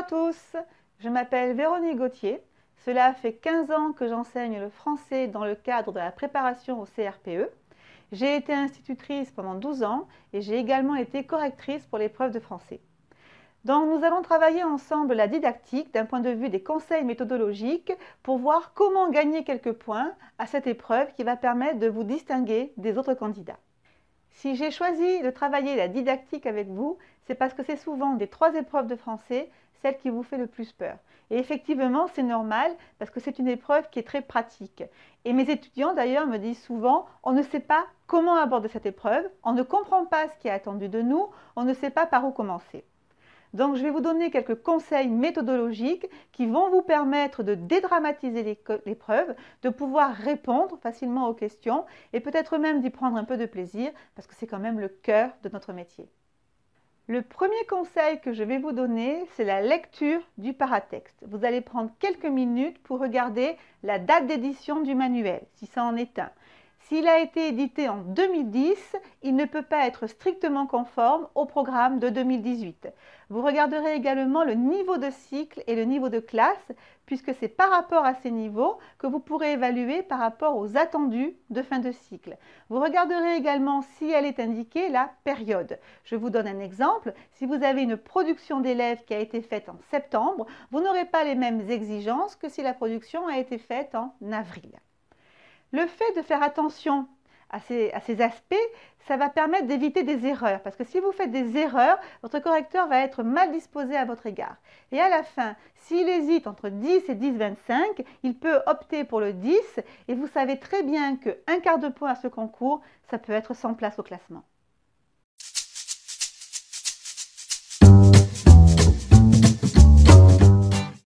à tous, je m'appelle Véronique Gauthier. Cela fait 15 ans que j'enseigne le français dans le cadre de la préparation au CRPE. J'ai été institutrice pendant 12 ans et j'ai également été correctrice pour l'épreuve de français. Donc nous allons travailler ensemble la didactique d'un point de vue des conseils méthodologiques pour voir comment gagner quelques points à cette épreuve qui va permettre de vous distinguer des autres candidats. Si j'ai choisi de travailler la didactique avec vous, c'est parce que c'est souvent des trois épreuves de français celle qui vous fait le plus peur. Et effectivement, c'est normal parce que c'est une épreuve qui est très pratique. Et mes étudiants d'ailleurs me disent souvent, on ne sait pas comment aborder cette épreuve, on ne comprend pas ce qui est attendu de nous, on ne sait pas par où commencer. Donc je vais vous donner quelques conseils méthodologiques qui vont vous permettre de dédramatiser l'épreuve, de pouvoir répondre facilement aux questions et peut-être même d'y prendre un peu de plaisir parce que c'est quand même le cœur de notre métier. Le premier conseil que je vais vous donner, c'est la lecture du paratexte. Vous allez prendre quelques minutes pour regarder la date d'édition du manuel, si ça en est un s'il a été édité en 2010, il ne peut pas être strictement conforme au programme de 2018. Vous regarderez également le niveau de cycle et le niveau de classe, puisque c'est par rapport à ces niveaux que vous pourrez évaluer par rapport aux attendus de fin de cycle. Vous regarderez également si elle est indiquée la période. Je vous donne un exemple. Si vous avez une production d'élèves qui a été faite en septembre, vous n'aurez pas les mêmes exigences que si la production a été faite en avril. Le fait de faire attention à ces, aspects, ça va permettre d'éviter des erreurs. Parce que si vous faites des erreurs, votre correcteur va être mal disposé à votre égard. Et à la fin, s'il hésite entre 10 et 10,25, il peut opter pour le 10. Et vous savez très bien qu'un quart de point à ce concours, ça peut être sans place au classement.